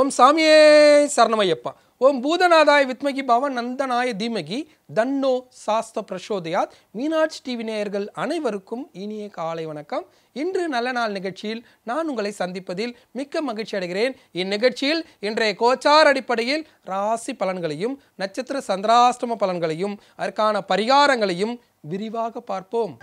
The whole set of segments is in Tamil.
ஓம் சாமியே சரணமையப்பா ஓம் பூதநாதாய வித்மகி பவன் நந்தனாய தீமகி தன்னோ சாஸ்த பிரசோதயாத் மீனாட்சி டிவி நேயர்கள் அனைவருக்கும் இனிய காலை வணக்கம் இன்று நல்ல நாள் நிகழ்ச்சியில் நான் உங்களை சந்திப்பதில் மிக்க மகிழ்ச்சி அடைகிறேன் இந்நிகழ்ச்சியில் இன்றைய கோச்சார் அடிப்படையில் ராசி பலன்களையும் நட்சத்திர சந்திராஷ்டம பலன்களையும் அதற்கான பரிகாரங்களையும் விரிவாக பார்ப்போம்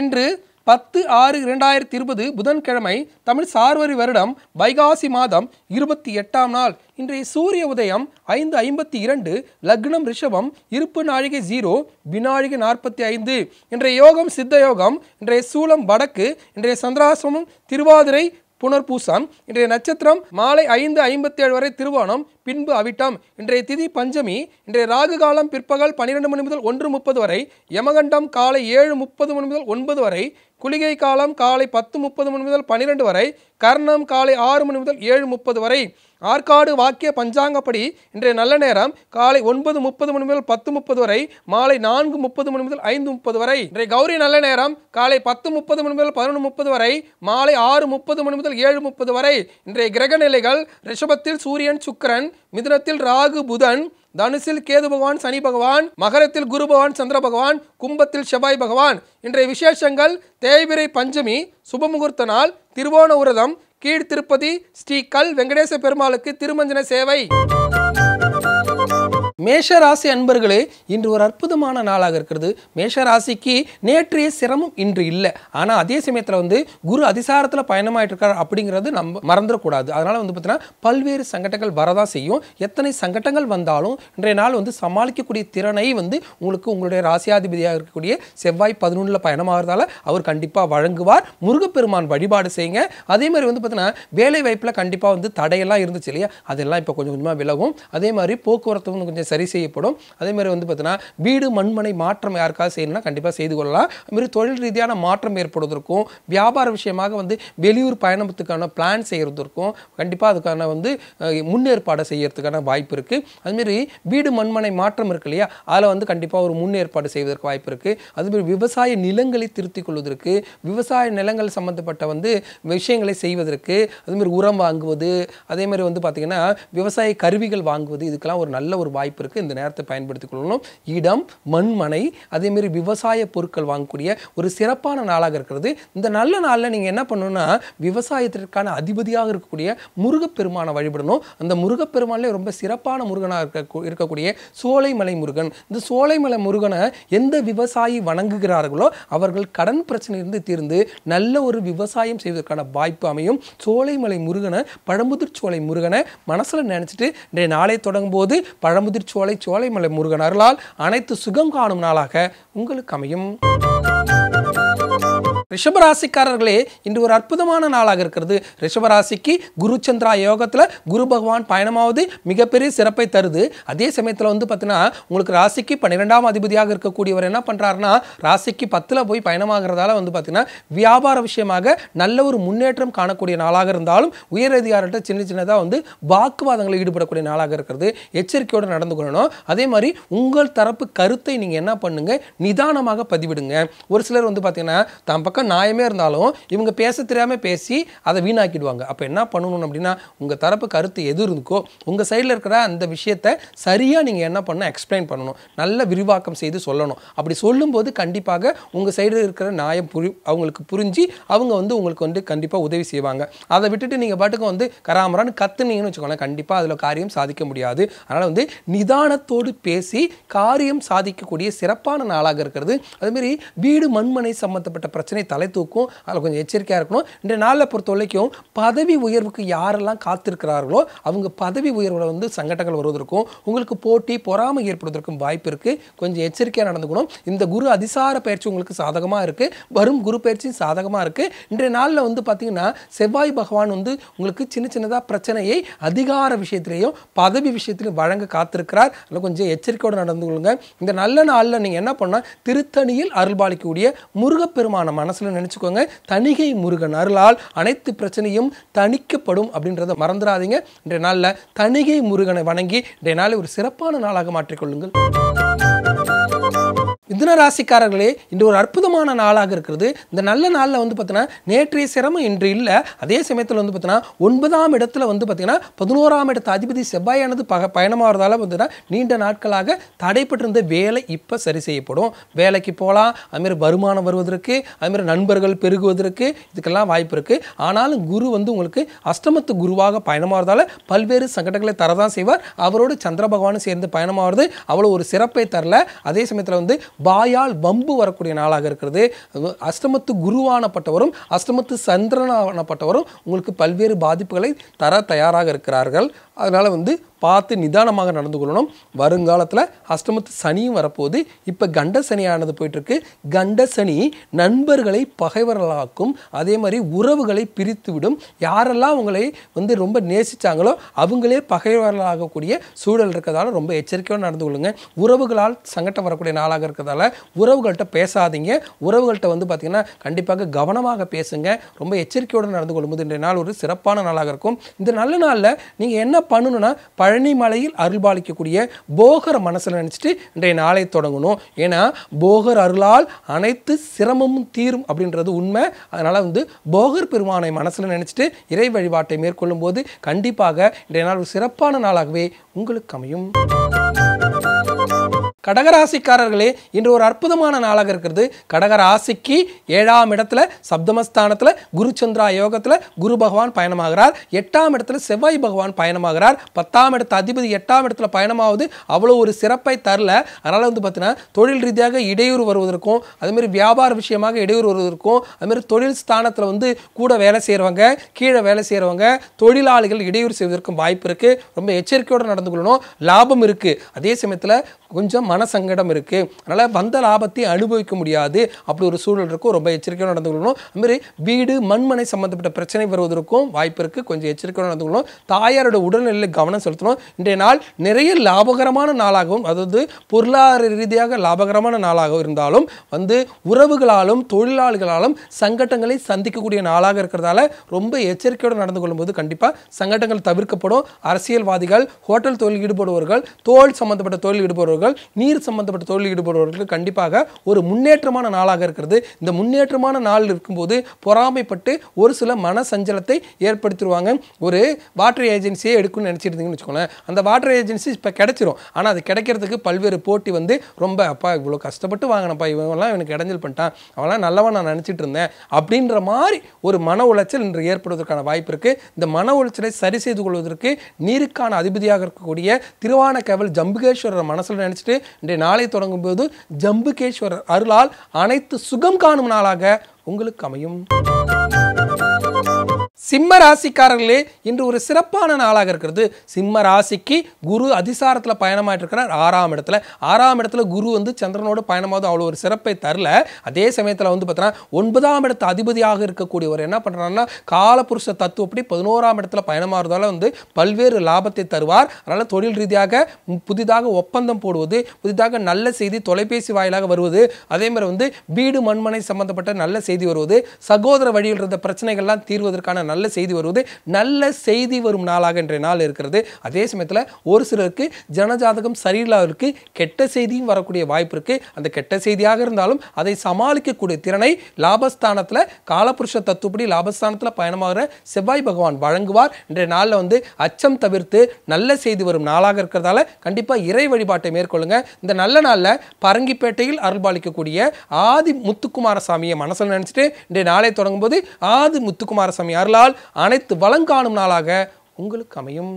இன்று பத்து ஆறு இரண்டாயிரத்தி இருபது புதன்கிழமை தமிழ் சார்வரி வருடம் வைகாசி மாதம் இருபத்தி எட்டாம் நாள் இன்றைய சூரிய உதயம் ஐந்து ஐம்பத்தி இரண்டு லக்னம் ரிஷபம் இருப்பு நாழிகை ஜீரோ வினாழிகை நாற்பத்தி ஐந்து இன்றைய யோகம் சித்த யோகம் இன்றைய சூலம் வடக்கு இன்றைய சந்திராசிரமம் திருவாதிரை புனர்பூசம் இன்றைய நட்சத்திரம் மாலை ஐந்து ஐம்பத்தி ஏழு வரை திருவோணம் பின்பு அவிட்டம் இன்றைய திதி பஞ்சமி இன்றைய ராகு காலம் பிற்பகல் பன்னிரெண்டு மணி முதல் ஒன்று முப்பது வரை யமகண்டம் காலை ஏழு முப்பது மணி முதல் ஒன்பது வரை குளிகை காலம் காலை பத்து முப்பது மணி முதல் பன்னிரெண்டு வரை கர்ணம் காலை ஆறு மணி முதல் ஏழு முப்பது வரை ஆற்காடு வாக்கிய பஞ்சாங்கப்படி இன்றைய நல்ல நேரம் காலை ஒன்பது முப்பது மணி முதல் பத்து முப்பது வரை மாலை நான்கு முப்பது மணி முதல் ஐந்து முப்பது வரை இன்றைய கௌரி நல்ல நேரம் காலை பத்து முப்பது மணி முதல் பதினொன்று முப்பது வரை மாலை ஆறு முப்பது மணி முதல் ஏழு முப்பது வரை இன்றைய கிரக நிலைகள் ரிஷபத்தில் சூரியன் சுக்கரன் மிதுனத்தில் ராகு புதன் தனுசில் கேது பகவான் சனி பகவான் மகரத்தில் குரு பகவான் சந்திர பகவான் கும்பத்தில் செவ்வாய் பகவான் இன்றைய விசேஷங்கள் தேய்பிரை பஞ்சமி சுபமுகூர்த்த நாள் திருவோண உரதம் கீழ் திருப்பதி ஸ்ரீ கல் வெங்கடேச பெருமாளுக்கு திருமஞ்சன சேவை மேஷ ராசி அன்பர்களே இன்று ஒரு அற்புதமான நாளாக இருக்கிறது மேஷ ராசிக்கு நேற்றைய சிரமம் இன்று இல்லை ஆனால் அதே சமயத்தில் வந்து குரு அதிசாரத்தில் பயணமாயிட்டு இருக்கார் அப்படிங்கிறது நம்ம மறந்துடக்கூடாது அதனால் வந்து பார்த்தீங்கன்னா பல்வேறு சங்கடங்கள் வரதான் செய்யும் எத்தனை சங்கடங்கள் வந்தாலும் இன்றைய நாள் வந்து சமாளிக்கக்கூடிய திறனை வந்து உங்களுக்கு உங்களுடைய ராசியாதிபதியாக இருக்கக்கூடிய செவ்வாய் பதினொன்றில் பயணமாகிறதால அவர் கண்டிப்பாக வழங்குவார் முருகப்பெருமான் வழிபாடு செய்யுங்க அதே மாதிரி வந்து பார்த்தீங்கன்னா வேலை வாய்ப்பில் கண்டிப்பாக வந்து தடையெல்லாம் இருந்துச்சு இல்லையா அதெல்லாம் இப்போ கொஞ்சம் கொஞ்சமாக விலகும் அதே மாதிரி போக்குவரத்து கொஞ்சம் சரி செய்யப்படும் அதே மாதிரி வந்து பார்த்தீங்கன்னா வீடு மண்மனை மாற்றம் யாருக்காவது செய்யணும்னா கண்டிப்பாக செய்து கொள்ளலாம் அதுமாரி தொழில் ரீதியான மாற்றம் ஏற்படுவதற்கும் வியாபார விஷயமாக வந்து வெளியூர் பயணத்துக்கான பிளான் செய்கிறதற்கும் கண்டிப்பாக அதுக்கான வந்து முன்னேற்பாடை செய்கிறதுக்கான வாய்ப்பு இருக்குது அதுமாரி வீடு மண்மனை மாற்றம் இருக்கு இல்லையா அதில் வந்து கண்டிப்பாக ஒரு முன்னேற்பாடு செய்வதற்கு வாய்ப்பு இருக்குது அதுமாரி விவசாய நிலங்களை திருத்திக் கொள்வதற்கு விவசாய நிலங்கள் சம்மந்தப்பட்ட வந்து விஷயங்களை செய்வதற்கு அதுமாரி உரம் வாங்குவது அதேமாதிரி வந்து பார்த்திங்கன்னா விவசாய கருவிகள் வாங்குவது இதுக்கெல்லாம் ஒரு நல்ல ஒரு வாய்ப்பு வாங்குவதற்கு இந்த நேரத்தை பயன்படுத்திக் கொள்ளணும் இடம் மண்மனை அதேமாரி விவசாய பொருட்கள் வாங்கக்கூடிய ஒரு சிறப்பான நாளாக இருக்கிறது இந்த நல்ல நாளில் நீங்கள் என்ன பண்ணணும்னா விவசாயத்திற்கான அதிபதியாக இருக்கக்கூடிய முருகப்பெருமானை வழிபடணும் அந்த முருகப்பெருமானிலே ரொம்ப சிறப்பான முருகனாக இருக்க இருக்கக்கூடிய சோலைமலை முருகன் இந்த சோலைமலை முருகனை எந்த விவசாயி வணங்குகிறார்களோ அவர்கள் கடன் பிரச்சனையிலிருந்து தீர்ந்து நல்ல ஒரு விவசாயம் செய்வதற்கான வாய்ப்பு அமையும் சோலைமலை முருகனை பழமுதிர் சோலை முருகனை மனசில் நினச்சிட்டு நாளை தொடங்கும் போது பழமுதிர் சோலை சோலைமலை முருகன் அருளால் அனைத்து சுகம் காணும் நாளாக உங்களுக்கு அமையும் ரிஷபராசிக்காரர்களே இன்று ஒரு அற்புதமான நாளாக இருக்கிறது ரிஷபராசிக்கு குரு சந்திரா யோகத்தில் குரு பகவான் பயணமாவது மிகப்பெரிய சிறப்பை தருது அதே சமயத்தில் வந்து பார்த்தீங்கன்னா உங்களுக்கு ராசிக்கு பன்னிரெண்டாம் அதிபதியாக இருக்கக்கூடியவர் என்ன பண்ணுறாருன்னா ராசிக்கு பத்தில் போய் பயணமாகிறதால வந்து பார்த்தீங்கன்னா வியாபார விஷயமாக நல்ல ஒரு முன்னேற்றம் காணக்கூடிய நாளாக இருந்தாலும் உயர் அதிகாரிகிட்ட சின்ன சின்னதாக வந்து வாக்குவாதங்களில் ஈடுபடக்கூடிய நாளாக இருக்கிறது எச்சரிக்கையோடு நடந்து கொள்ளணும் அதே மாதிரி உங்கள் தரப்பு கருத்தை நீங்கள் என்ன பண்ணுங்கள் நிதானமாக பதிவிடுங்க ஒரு சிலர் வந்து பார்த்தீங்கன்னா தம் பக்கம் பக்கம் நியாயமே இருந்தாலும் இவங்க பேச தெரியாமல் பேசி அதை வீணாக்கிடுவாங்க அப்போ என்ன பண்ணணும் அப்படின்னா உங்கள் தரப்பு கருத்து எது இருந்துக்கோ உங்கள் சைடில் இருக்கிற அந்த விஷயத்தை சரியாக நீங்கள் என்ன பண்ணணும் எக்ஸ்பிளைன் பண்ணணும் நல்ல விரிவாக்கம் செய்து சொல்லணும் அப்படி சொல்லும்போது கண்டிப்பாக உங்கள் சைடில் இருக்கிற நியாயம் புரி அவங்களுக்கு புரிஞ்சு அவங்க வந்து உங்களுக்கு வந்து கண்டிப்பாக உதவி செய்வாங்க அதை விட்டுட்டு நீங்கள் பாட்டுக்கு வந்து கராமரான்னு கத்துனீங்கன்னு வச்சுக்கோங்களேன் கண்டிப்பாக அதில் காரியம் சாதிக்க முடியாது அதனால் வந்து நிதானத்தோடு பேசி காரியம் சாதிக்கக்கூடிய சிறப்பான நாளாக இருக்கிறது அதுமாரி வீடு மண்மனை சம்மந்தப்பட்ட பிரச்சனை தலை தூக்கும் அதில் கொஞ்சம் எச்சரிக்கையாக இருக்கணும் இன்றைய நாளில் பொறுத்த வரைக்கும் பதவி உயர்வுக்கு யாரெல்லாம் காத்திருக்கிறார்களோ அவங்க பதவி உயர்வில் வந்து சங்கடங்கள் வருவதற்கும் உங்களுக்கு போட்டி பொறாமை ஏற்படுவதற்கும் வாய்ப்பு இருக்குது கொஞ்சம் எச்சரிக்கையாக நடந்துக்கணும் இந்த குரு அதிசார பயிற்சி உங்களுக்கு சாதகமாக இருக்குது வரும் குரு பயிற்சியும் சாதகமாக இருக்குது இன்றைய நாளில் வந்து பார்த்திங்கன்னா செவ்வாய் பகவான் வந்து உங்களுக்கு சின்ன சின்னதாக பிரச்சனையை அதிகார விஷயத்திலையும் பதவி விஷயத்திலையும் வழங்க காத்திருக்கிறார் அதில் கொஞ்சம் எச்சரிக்கையோடு நடந்து கொள்ளுங்க இந்த நல்ல நாளில் நீங்கள் என்ன பண்ணால் திருத்தணியில் அருள்பாலிக்கக்கூடிய முருகப்பெருமான மனசு மனசில் நினச்சிக்கோங்க தணிகை முருகன் அருளால் அனைத்து பிரச்சனையும் தணிக்கப்படும் அப்படின்றத மறந்துடாதீங்க இன்றைய நாளில் தணிகை முருகனை வணங்கி இன்றைய நாளை ஒரு சிறப்பான நாளாக மாற்றிக்கொள்ளுங்கள் மிதுன ராசிக்காரர்களே இன்று ஒரு அற்புதமான நாளாக இருக்கிறது இந்த நல்ல நாளில் வந்து பார்த்தீங்கன்னா நேற்றைய சிரமம் இன்று இல்லை அதே சமயத்தில் வந்து பார்த்தீங்கன்னா ஒன்பதாம் இடத்துல வந்து பார்த்திங்கன்னா பதினோராம் இடத்து அதிபதி செவ்வாயானது பக பயணமாகறதால வந்துன்னா நீண்ட நாட்களாக தடைப்பட்டிருந்த வேலை இப்போ சரி செய்யப்படும் வேலைக்கு போகலாம் அதுமாரி வருமானம் வருவதற்கு அதுமாரி நண்பர்கள் பெருகுவதற்கு இதுக்கெல்லாம் வாய்ப்பு இருக்குது ஆனாலும் குரு வந்து உங்களுக்கு அஷ்டமத்து குருவாக பயணமாகறதால பல்வேறு சங்கடங்களை தரதான் செய்வார் அவரோடு சந்திர பகவானும் சேர்ந்து பயணமாகிறது அவ்வளோ ஒரு சிறப்பை தரல அதே சமயத்தில் வந்து வாயால் வம்பு வரக்கூடிய நாளாக இருக்கிறது அஷ்டமத்து குருவானப்பட்டவரும் அஷ்டமத்து சந்திரனானப்பட்டவரும் உங்களுக்கு பல்வேறு பாதிப்புகளை தர தயாராக இருக்கிறார்கள் அதனால் வந்து பார்த்து நிதானமாக நடந்து கொள்ளணும் வருங்காலத்தில் அஷ்டமத்து சனியும் வரப்போகுது இப்போ கண்ட சனியானது போயிட்டுருக்கு கண்ட சனி நண்பர்களை பகைவர்களாக்கும் அதே மாதிரி உறவுகளை பிரித்து விடும் யாரெல்லாம் அவங்களை வந்து ரொம்ப நேசித்தாங்களோ அவங்களே பகைவர்களாகக்கூடிய சூழல் இருக்கிறதால ரொம்ப எச்சரிக்கையோடு நடந்து கொள்ளுங்க உறவுகளால் சங்கட்டம் வரக்கூடிய நாளாக இருக்கிறதால உறவுகள்கிட்ட பேசாதீங்க உறவுகள்கிட்ட வந்து பார்த்திங்கன்னா கண்டிப்பாக கவனமாக பேசுங்க ரொம்ப எச்சரிக்கையோடு நடந்து கொள்ளும்போது இன்றைய நாள் ஒரு சிறப்பான நாளாக இருக்கும் இந்த நல்ல நாளில் நீங்கள் என்ன பண்ணணும்னா பழனி மலையில் பாலிக்கக்கூடிய போகர மனசில் நினச்சிட்டு இன்றைய நாளை தொடங்கணும் ஏன்னா போகர் அருளால் அனைத்து சிரமமும் தீரும் அப்படின்றது உண்மை அதனால் வந்து போகர் பெருமானை மனசில் நினச்சிட்டு இறை வழிபாட்டை மேற்கொள்ளும் போது கண்டிப்பாக இன்றைய நாள் ஒரு சிறப்பான நாளாகவே உங்களுக்கு அமையும் கடகராசிக்காரர்களே இன்று ஒரு அற்புதமான நாளாக இருக்கிறது கடகராசிக்கு ஏழாம் இடத்துல சப்தமஸ்தானத்தில் குரு சந்திரா யோகத்தில் குரு பகவான் பயணமாகிறார் எட்டாம் இடத்துல செவ்வாய் பகவான் பயணமாகிறார் பத்தாம் இடத்து அதிபதி எட்டாம் இடத்துல பயணமாவது அவ்வளோ ஒரு சிறப்பை தரல அதனால் வந்து பார்த்தீங்கன்னா தொழில் ரீதியாக இடையூறு வருவதற்கும் அதுமாரி வியாபார விஷயமாக இடையூறு வருவதற்கும் அதுமாரி தொழில் ஸ்தானத்தில் வந்து கூட வேலை செய்கிறவங்க கீழே வேலை செய்கிறவங்க தொழிலாளிகள் இடையூறு செய்வதற்கும் வாய்ப்பு இருக்குது ரொம்ப எச்சரிக்கையோடு நடந்து கொள்ளணும் லாபம் இருக்குது அதே சமயத்தில் கொஞ்சம் மனசங்கடம் இருக்குது அதனால் வந்த லாபத்தை அனுபவிக்க முடியாது அப்படி ஒரு சூழல் இருக்கும் ரொம்ப எச்சரிக்கையாக நடந்து கொள்ளணும் அதுமாதிரி வீடு மண்மனை சம்மந்தப்பட்ட பிரச்சனை வருவதற்கும் வாய்ப்பு இருக்குது கொஞ்சம் எச்சரிக்கையாக நடந்து கொள்ளணும் தாயாரோட உடல்நிலையில் கவனம் செலுத்தணும் இன்றைய நாள் நிறைய லாபகரமான நாளாகவும் அதாவது பொருளாதார ரீதியாக லாபகரமான நாளாக இருந்தாலும் வந்து உறவுகளாலும் தொழிலாளர்களாலும் சங்கடங்களை சந்திக்கக்கூடிய நாளாக இருக்கிறதால ரொம்ப எச்சரிக்கையோடு நடந்து கொள்ளும்போது கண்டிப்பாக சங்கடங்கள் தவிர்க்கப்படும் அரசியல்வாதிகள் ஹோட்டல் தொழில் ஈடுபடுவர்கள் தோல் சம்மந்தப்பட்ட தொழில் ஈடுபடுவர்கள் ஈடுபடுபவர்கள் நீர் சம்பந்தப்பட்ட தொழில் ஈடுபடுபவர்கள் கண்டிப்பாக ஒரு முன்னேற்றமான நாளாக இருக்கிறது இந்த முன்னேற்றமான நாள் இருக்கும்போது பொறாமைப்பட்டு ஒரு சில மன சஞ்சலத்தை ஏற்படுத்திடுவாங்க ஒரு வாட்டர் ஏஜென்சியே எடுக்கணும்னு நினச்சிருந்தீங்கன்னு வச்சுக்கோங்களேன் அந்த வாட்டர் ஏஜென்சி இப்போ கிடைச்சிரும் ஆனால் அது கிடைக்கிறதுக்கு பல்வேறு போட்டி வந்து ரொம்ப அப்பா இவ்வளோ கஷ்டப்பட்டு வாங்கினப்பா இவங்கெல்லாம் எனக்கு இடைஞ்சல் பண்ணிட்டான் அவெல்லாம் நல்லவன் நான் நினச்சிட்டு இருந்தேன் அப்படின்ற மாதிரி ஒரு மன உளைச்சல் இன்று ஏற்படுவதற்கான வாய்ப்பு இருக்குது இந்த மன உளைச்சலை சரி செய்து கொள்வதற்கு நீருக்கான அதிபதியாக இருக்கக்கூடிய கேவல் ஜம்புகேஸ்வரர் மனசில் நினச்சிட்டு இன்றைய நாளை தொடங்கும் போது ஜம்புகேஸ்வரர் அருளால் அனைத்து சுகம் காணும் நாளாக உங்களுக்கு அமையும் சிம்ம ராசிக்காரர்களே இன்று ஒரு சிறப்பான நாளாக இருக்கிறது சிம்ம ராசிக்கு குரு அதிசாரத்தில் பயணமாயிட்டு இருக்கிறார் ஆறாம் இடத்துல ஆறாம் இடத்துல குரு வந்து சந்திரனோட பயணமாவது அவ்வளோ ஒரு சிறப்பை தரல அதே சமயத்தில் வந்து பார்த்தீங்கன்னா ஒன்பதாம் இடத்து அதிபதியாக இருக்கக்கூடியவர் என்ன பண்ணுறாருன்னா காலபுருஷ தத்துவப்படி பதினோராம் இடத்துல பயணமாகிறதால வந்து பல்வேறு லாபத்தை தருவார் அதனால் தொழில் ரீதியாக புதிதாக ஒப்பந்தம் போடுவது புதிதாக நல்ல செய்தி தொலைபேசி வாயிலாக வருவது அதே மாதிரி வந்து வீடு மண்மனை சம்பந்தப்பட்ட நல்ல செய்தி வருவது சகோதர வழியில் இருந்த பிரச்சனைகள்லாம் தீர்வதற்கான நல்ல நல்ல செய்தி வருவது நல்ல செய்தி வரும் நாளாக இன்றைய நாள் இருக்கிறது அதே சமயத்தில் ஒரு சிலருக்கு ஜனஜாதகம் சரியில்லாதவருக்கு கெட்ட செய்தியும் வரக்கூடிய வாய்ப்பு இருக்குது அந்த கெட்ட செய்தியாக இருந்தாலும் அதை சமாளிக்கக்கூடிய திறனை லாபஸ்தானத்தில் காலபுருஷ தத்துப்படி லாபஸ்தானத்தில் பயணமாகிற செவ்வாய் பகவான் வழங்குவார் இன்றைய நாளில் வந்து அச்சம் தவிர்த்து நல்ல செய்தி வரும் நாளாக இருக்கிறதால கண்டிப்பாக இறை வழிபாட்டை மேற்கொள்ளுங்க இந்த நல்ல நாளில் பரங்கிப்பேட்டையில் அருள்பாலிக்கக்கூடிய ஆதி முத்துக்குமாரசாமியை மனசில் நினச்சிட்டு இன்றைய நாளை தொடங்கும் போது ஆதி முத்துக்குமாரசாமி அருளால் அனைத்து வளங்காணும் நாளாக உங்களுக்கு அமையும்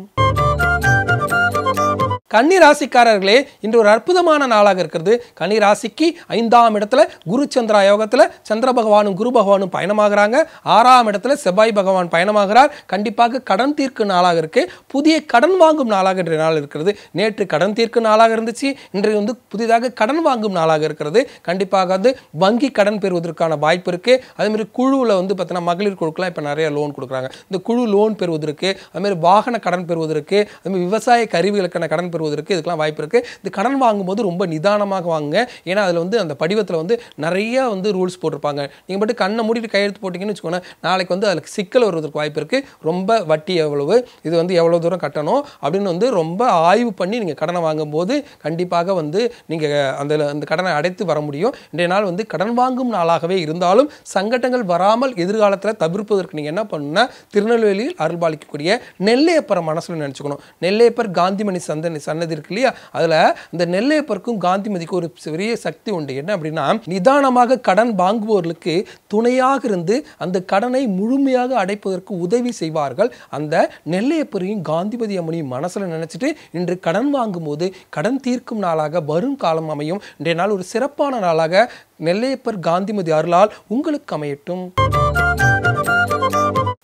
கன்னி ராசிக்காரர்களே இன்று ஒரு அற்புதமான நாளாக இருக்கிறது கன்னி ராசிக்கு ஐந்தாம் இடத்துல குரு சந்திரா யோகத்தில் சந்திர பகவானும் குரு பகவானும் பயணமாகிறாங்க ஆறாம் இடத்துல செவ்வாய் பகவான் பயணமாகிறார் கண்டிப்பாக கடன் தீர்க்கும் நாளாக இருக்கு புதிய கடன் வாங்கும் நாளாக இன்றைய நாள் இருக்கிறது நேற்று கடன் தீர்க்கும் நாளாக இருந்துச்சு இன்றைக்கு வந்து புதிதாக கடன் வாங்கும் நாளாக இருக்கிறது கண்டிப்பாக வந்து வங்கி கடன் பெறுவதற்கான வாய்ப்பு இருக்கு அதேமாதிரி குழுவில் வந்து பார்த்தீங்கன்னா மகளிர் குழுக்கெல்லாம் இப்போ நிறைய லோன் கொடுக்குறாங்க இந்த குழு லோன் பெறுவதற்கு அதுமாதிரி வாகன கடன் பெறுவதற்கு அதுமாதிரி விவசாய கருவிகளுக்கான கடன் பெறுவதற்கு இதுக்கெல்லாம் வாய்ப்பு இருக்குது இது கடன் வாங்கும்போது ரொம்ப நிதானமாக வாங்குங்க ஏன்னா அதில் வந்து அந்த படிவத்தில் வந்து நிறைய வந்து ரூல்ஸ் போட்டிருப்பாங்க நீங்கள் மட்டும் கண்ணை மூடிட்டு கையெழுத்து போட்டிங்கன்னு வச்சுக்கோங்க நாளைக்கு வந்து அதில் சிக்கல் வருவதற்கு வாய்ப்பு இருக்குது ரொம்ப வட்டி எவ்வளவு இது வந்து எவ்வளோ தூரம் கட்டணும் அப்படின்னு வந்து ரொம்ப ஆய்வு பண்ணி நீங்கள் கடனை வாங்கும்போது கண்டிப்பாக வந்து நீங்கள் அந்த அந்த கடனை அடைத்து வர முடியும் இன்றைய நாள் வந்து கடன் வாங்கும் நாளாகவே இருந்தாலும் சங்கடங்கள் வராமல் எதிர்காலத்தில் தவிர்ப்பதற்கு நீங்கள் என்ன பண்ணுன்னா திருநெல்வேலியில் அருள்பாலிக்கக்கூடிய நெல்லையப்பரை மனசில் நினச்சிக்கணும் நெல்லையப்பர் காந்திமணி சந்தை சன்னதி இருக்கு இல்லையா அதில் இந்த நெல்லையப்பருக்கும் காந்திமதிக்கும் ஒரு பெரிய சக்தி உண்டு என்ன அப்படின்னா நிதானமாக கடன் வாங்குபவர்களுக்கு துணையாக இருந்து அந்த கடனை முழுமையாக அடைப்பதற்கு உதவி செய்வார்கள் அந்த நெல்லையப்பரையும் காந்திமதி அம்மனையும் மனசில் நினச்சிட்டு இன்று கடன் வாங்கும்போது கடன் தீர்க்கும் நாளாக வரும் காலம் அமையும் இன்றைய நாள் ஒரு சிறப்பான நாளாக நெல்லையப்பர் காந்திமதி அருளால் உங்களுக்கு அமையட்டும்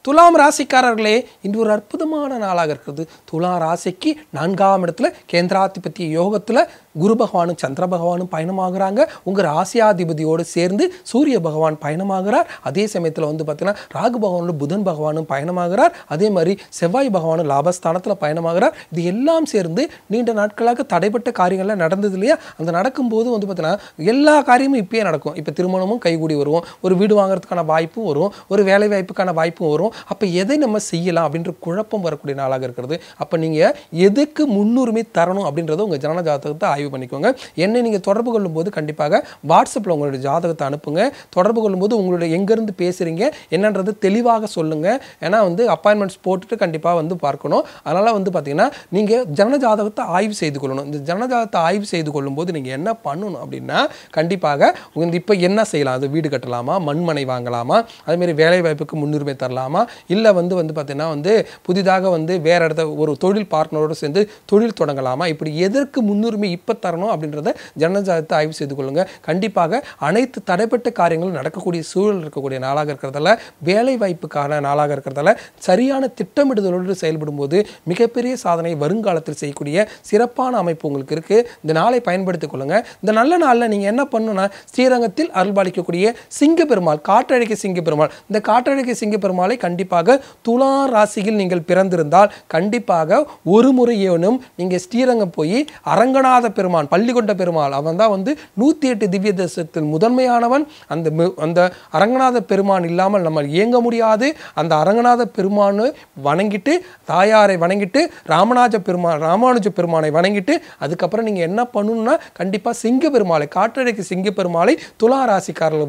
துலாம் ராசிக்காரர்களே இன்று ஒரு அற்புதமான நாளாக இருக்கிறது துலாம் ராசிக்கு நான்காம் இடத்துல கேந்திராதிபத்திய யோகத்தில் குரு பகவானும் சந்திர பகவானும் பயணமாகிறாங்க உங்கள் ராசியாதிபதியோடு சேர்ந்து சூரிய பகவான் பயணமாகிறார் அதே சமயத்தில் வந்து பார்த்திங்கன்னா ராகு பகவானோட புதன் பகவானும் பயணமாகிறார் அதே மாதிரி செவ்வாய் பகவானும் லாபஸ்தானத்தில் பயணமாகிறார் இது எல்லாம் சேர்ந்து நீண்ட நாட்களாக தடைப்பட்ட காரியங்கள்லாம் நடந்தது இல்லையா அந்த நடக்கும்போது வந்து பார்த்தீங்கன்னா எல்லா காரியமும் இப்பயே நடக்கும் இப்போ திருமணமும் கைகூடி வருவோம் ஒரு வீடு வாங்குறதுக்கான வாய்ப்பும் வரும் ஒரு வேலை வாய்ப்புக்கான வாய்ப்பும் வரும் அப்போ எதை நம்ம செய்யலாம் அப்படின்ற குழப்பம் வரக்கூடிய நாளாக இருக்கிறது அப்போ நீங்கள் எதுக்கு முன்னுரிமை தரணும் அப்படின்றத உங்கள் ஜனன ஜாதகத்தை ஆய்வு பதிவு பண்ணிக்கோங்க என்னை நீங்கள் தொடர்பு கொள்ளும்போது கண்டிப்பாக வாட்ஸ்அப்பில் உங்களுடைய ஜாதகத்தை அனுப்புங்க தொடர்பு கொள்ளும்போது உங்களுடைய எங்கேருந்து பேசுகிறீங்க என்னன்றது தெளிவாக சொல்லுங்கள் ஏன்னா வந்து அப்பாயின்மெண்ட்ஸ் போட்டுட்டு கண்டிப்பாக வந்து பார்க்கணும் அதனால் வந்து பார்த்திங்கன்னா நீங்கள் ஜன ஜாதகத்தை ஆய்வு செய்து கொள்ளணும் இந்த ஜன ஜாதகத்தை ஆய்வு செய்து கொள்ளும்போது நீங்கள் என்ன பண்ணணும் அப்படின்னா கண்டிப்பாக இந்த இப்போ என்ன செய்யலாம் அது வீடு கட்டலாமா மண்மனை வாங்கலாமா அதேமாரி வேலை வாய்ப்புக்கு முன்னுரிமை தரலாமா இல்லை வந்து வந்து பார்த்திங்கன்னா வந்து புதிதாக வந்து வேறு இடத்த ஒரு தொழில் பார்ட்னரோடு சேர்ந்து தொழில் தொடங்கலாமா இப்படி எதற்கு முன்னுரிமை இப்போ தரணும் அப்படின்றத ஜனஜாதத்தை ஆய்வு செய்து கொள்ளுங்கள் கண்டிப்பாக அனைத்து தடைப்பட்ட காரியங்களும் நடக்கக்கூடிய சூழல் இருக்கக்கூடிய நாளாக இருக்கிறதால வேலை வாய்ப்புக்கான நாளாக இருக்கிறதால சரியான திட்டமிடுதலோடு செயல்படும் போது மிகப்பெரிய சாதனை வருங்காலத்தில் செய்யக்கூடிய சிறப்பான அமைப்பு உங்களுக்கு இருக்குது இந்த நாளை பயன்படுத்திக் கொள்ளுங்கள் இந்த நல்ல நாளில் நீங்கள் என்ன பண்ணணும்னா ஸ்ரீரங்கத்தில் அருள்பாலிக்கக்கூடிய சிங்க பெருமாள் காற்றழுகை சிங்க பெருமாள் இந்த காற்றழுகை சிங்க பெருமாளை கண்டிப்பாக துலா ராசியில் நீங்கள் பிறந்திருந்தால் கண்டிப்பாக ஒரு முறையேனும் நீங்கள் ஸ்ரீரங்கம் போய் அரங்கநாத பெருமாள் பெருமான் கொண்ட பெருமாள் அவன் தான் வந்து நூற்றி எட்டு திவ்ய தேசத்தில் முதன்மையானவன் அந்த அந்த அரங்கநாத பெருமான் இல்லாமல் நம்ம இயங்க முடியாது அந்த அரங்கநாத பெருமானு வணங்கிட்டு தாயாரை வணங்கிட்டு ராமநாத பெருமான் ராமானுஜ பெருமானை வணங்கிட்டு அதுக்கப்புறம் நீங்கள் என்ன பண்ணணும்னா கண்டிப்பாக சிங்க பெருமாளை காற்றடைக்கு சிங்க பெருமாளை துலா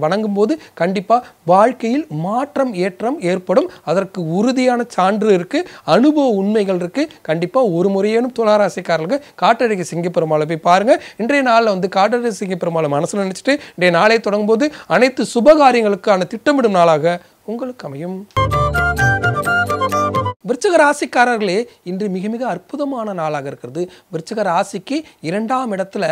வணங்கும் போது கண்டிப்பாக வாழ்க்கையில் மாற்றம் ஏற்றம் ஏற்படும் அதற்கு உறுதியான சான்று இருக்குது அனுபவ உண்மைகள் இருக்குது கண்டிப்பாக ஒரு முறையேனும் துளாராசிக்காரர்களுக்கு காற்றடைக்கு சிங்க பெருமாளை போய் பாருங்கள் இன்றைய நாளில் வந்து காடரசிங்க பெருமாளை மனசில் நினச்சிட்டு இன்றைய நாளை தொடங்கும்போது அனைத்து சுபகாரியங்களுக்கான திட்டமிடும் நாளாக உங்களுக்கு அமையும் விருச்சக ராசிக்காரர்களே இன்று மிக மிக அற்புதமான நாளாக இருக்கிறது விருச்சக ராசிக்கு இரண்டாம் இடத்துல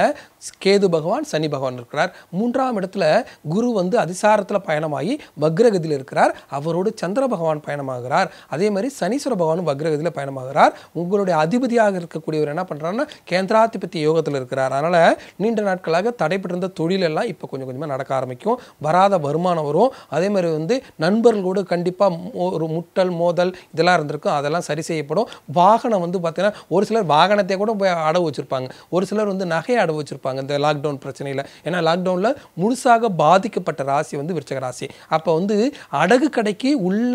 கேது பகவான் சனி பகவான் இருக்கிறார் மூன்றாம் இடத்துல குரு வந்து அதிசாரத்தில் பயணமாகி வக்ரகதியில் இருக்கிறார் அவரோடு சந்திர பகவான் பயணமாகிறார் அதே மாதிரி சனீஸ்வர பகவானும் வக்ரகதியில் பயணமாகிறார் உங்களுடைய அதிபதியாக இருக்கக்கூடியவர் என்ன பண்ணுறாருன்னா கேந்திராதிபத்தி யோகத்தில் இருக்கிறார் அதனால் நீண்ட நாட்களாக தடைபட்டிருந்த தொழிலெல்லாம் இப்போ கொஞ்சம் கொஞ்சமாக நடக்க ஆரம்பிக்கும் வராத வருமானம் வரும் அதே மாதிரி வந்து நண்பர்களோடு கண்டிப்பாக ஒரு முட்டல் மோதல் இதெல்லாம் இருந்திருக்கு இருக்கும் அதெல்லாம் சரி செய்யப்படும் வாகனம் வந்து பார்த்திங்கன்னா ஒரு சிலர் வாகனத்தை கூட போய் அடவு வச்சுருப்பாங்க ஒரு சிலர் வந்து நகையை அடவு வச்சுருப்பாங்க இந்த லாக்டவுன் பிரச்சனையில் ஏன்னா லாக்டவுனில் முழுசாக பாதிக்கப்பட்ட ராசி வந்து விருச்சக ராசி அப்போ வந்து அடகு கடைக்கு உள்ள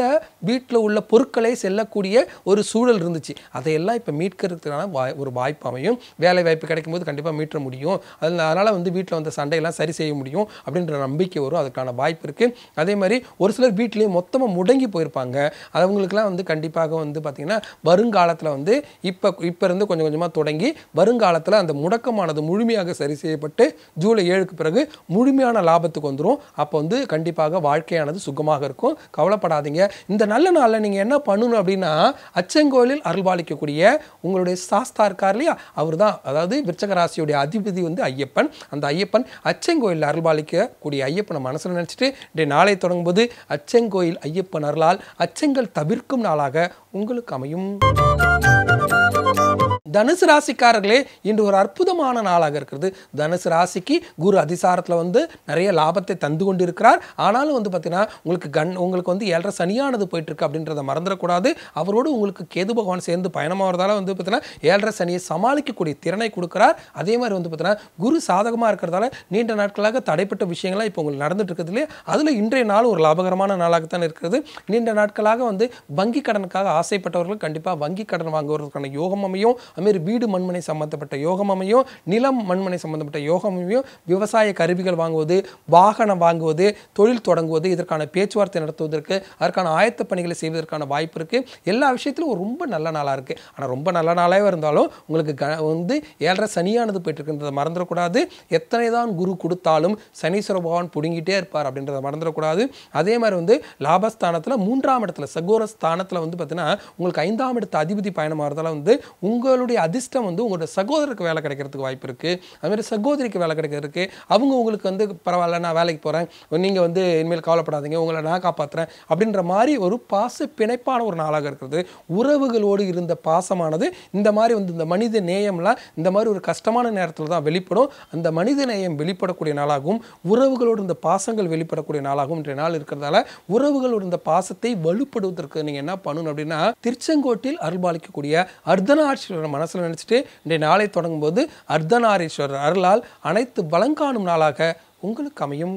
வீட்டில் உள்ள பொருட்களை செல்லக்கூடிய ஒரு சூழல் இருந்துச்சு அதையெல்லாம் இப்போ மீட்கிறதுக்கான வாய் ஒரு வாய்ப்பு அமையும் வேலை வாய்ப்பு கிடைக்கும் போது கண்டிப்பாக மீட்ட முடியும் அதில் அதனால் வந்து வீட்டில் வந்த சண்டையெல்லாம் சரி செய்ய முடியும் அப்படின்ற நம்பிக்கை வரும் அதுக்கான வாய்ப்பு இருக்குது அதே மாதிரி ஒரு சிலர் வீட்லேயும் மொத்தமாக முடங்கி போயிருப்பாங்க அவங்களுக்குலாம் வந்து கண்டிப்பாக யோகம் வந்து பார்த்திங்கன்னா வருங்காலத்தில் வந்து இப்போ இப்போ இருந்து கொஞ்சம் கொஞ்சமாக தொடங்கி வருங்காலத்தில் அந்த முடக்கமானது முழுமையாக சரி செய்யப்பட்டு ஜூலை ஏழுக்கு பிறகு முழுமையான லாபத்துக்கு வந்துடும் அப்போ வந்து கண்டிப்பாக வாழ்க்கையானது சுகமாக இருக்கும் கவலைப்படாதீங்க இந்த நல்ல நாளில் நீங்கள் என்ன பண்ணணும் அப்படின்னா அச்சங்கோயிலில் அருள்பாலிக்கக்கூடிய உங்களுடைய சாஸ்தா இருக்கார் இல்லையா அவர் தான் அதாவது விருச்சகராசியுடைய அதிபதி வந்து ஐயப்பன் அந்த ஐயப்பன் அச்சங்கோயிலில் அருள்பாலிக்கக்கூடிய ஐயப்பனை மனசில் நினச்சிட்டு நாளை தொடங்கும்போது அச்சங்கோயில் ஐயப்பன் அருளால் அச்சங்கள் தவிர்க்கும் நாளாக உங்களுக்கு அமையும் தனுசு ராசிக்காரர்களே இன்று ஒரு அற்புதமான நாளாக இருக்கிறது தனுசு ராசிக்கு குரு அதிசாரத்தில் வந்து நிறைய லாபத்தை தந்து கொண்டு இருக்கிறார் ஆனாலும் வந்து பார்த்திங்கன்னா உங்களுக்கு கண் உங்களுக்கு வந்து ஏழரை சனியானது போயிட்டுருக்கு அப்படின்றத மறந்துடக்கூடாது அவரோடு உங்களுக்கு கேது பகவான் சேர்ந்து பயணமாகிறதால வந்து பார்த்திங்கன்னா ஏழரை சனியை சமாளிக்கக்கூடிய திறனை கொடுக்குறார் அதே மாதிரி வந்து பார்த்திங்கன்னா குரு சாதகமாக இருக்கிறதால நீண்ட நாட்களாக தடைப்பட்ட விஷயங்கள்லாம் இப்போ உங்களுக்கு நடந்துட்டு இருக்குது அதில் இன்றைய நாள் ஒரு லாபகரமான நாளாகத்தான் இருக்கிறது நீண்ட நாட்களாக வந்து வங்கி கடனுக்காக ஆசைப்பட்டவர்கள் கண்டிப்பாக வங்கி கடன் வாங்குவதற்கான யோகம் அமையும் அதுமாரி வீடு மண்மனை சம்மந்தப்பட்ட யோகம் அமையும் நிலம் மண்மனை சம்மந்தப்பட்ட யோகம் அமையும் விவசாய கருவிகள் வாங்குவது வாகனம் வாங்குவது தொழில் தொடங்குவது இதற்கான பேச்சுவார்த்தை நடத்துவதற்கு அதற்கான ஆயத்த பணிகளை செய்வதற்கான வாய்ப்பு இருக்குது எல்லா விஷயத்திலும் ஒரு ரொம்ப நல்ல நாளாக இருக்குது ஆனால் ரொம்ப நல்ல நாளாகவே இருந்தாலும் உங்களுக்கு க வந்து ஏழரை சனியானது போயிட்டுருக்குன்றதை மறந்துடக்கூடாது எத்தனை தான் குரு கொடுத்தாலும் சனீஸ்வர பகவான் பிடுங்கிட்டே இருப்பார் அப்படின்றத மறந்துடக்கூடாது அதே மாதிரி வந்து லாபஸ்தானத்தில் மூன்றாம் இடத்துல சகோர ஸ்தானத்தில் வந்து பார்த்தீங்கன்னா உங்களுக்கு ஐந்தாம் இடத்த அதிபதி பயணமாக இருந்தாலும் வந்து உங்களுடைய உங்களுடைய அதிர்ஷ்டம் வந்து உங்களோட சகோதரருக்கு வேலை கிடைக்கிறதுக்கு வாய்ப்பு இருக்குது அதுமாதிரி சகோதரிக்கு வேலை கிடைக்கிறதுக்கு அவங்க உங்களுக்கு வந்து பரவாயில்ல நான் வேலைக்கு போகிறேன் நீங்கள் வந்து இனிமேல் கவலைப்படாதீங்க உங்களை நான் காப்பாற்றுறேன் அப்படின்ற மாதிரி ஒரு பாச பிணைப்பான ஒரு நாளாக இருக்கிறது உறவுகளோடு இருந்த பாசமானது இந்த மாதிரி வந்து இந்த மனித நேயம்லாம் இந்த மாதிரி ஒரு கஷ்டமான நேரத்தில் தான் வெளிப்படும் அந்த மனித நேயம் வெளிப்படக்கூடிய நாளாகவும் உறவுகளோடு இந்த பாசங்கள் வெளிப்படக்கூடிய நாளாகவும் இன்றைய நாள் இருக்கிறதால உறவுகளோடு இந்த பாசத்தை வலுப்படுவதற்கு நீங்கள் என்ன பண்ணணும் அப்படின்னா திருச்செங்கோட்டில் அருள்பாலிக்கக்கூடிய அர்த்தநாட்சீஸ்வரர் மனசில் நினச்சிட்டு இன்றைய நாளை தொடங்கும் போது அர்த்தநாரீஸ்வரர் அருளால் அனைத்து பலங்காணும் நாளாக உங்களுக்கு அமையும்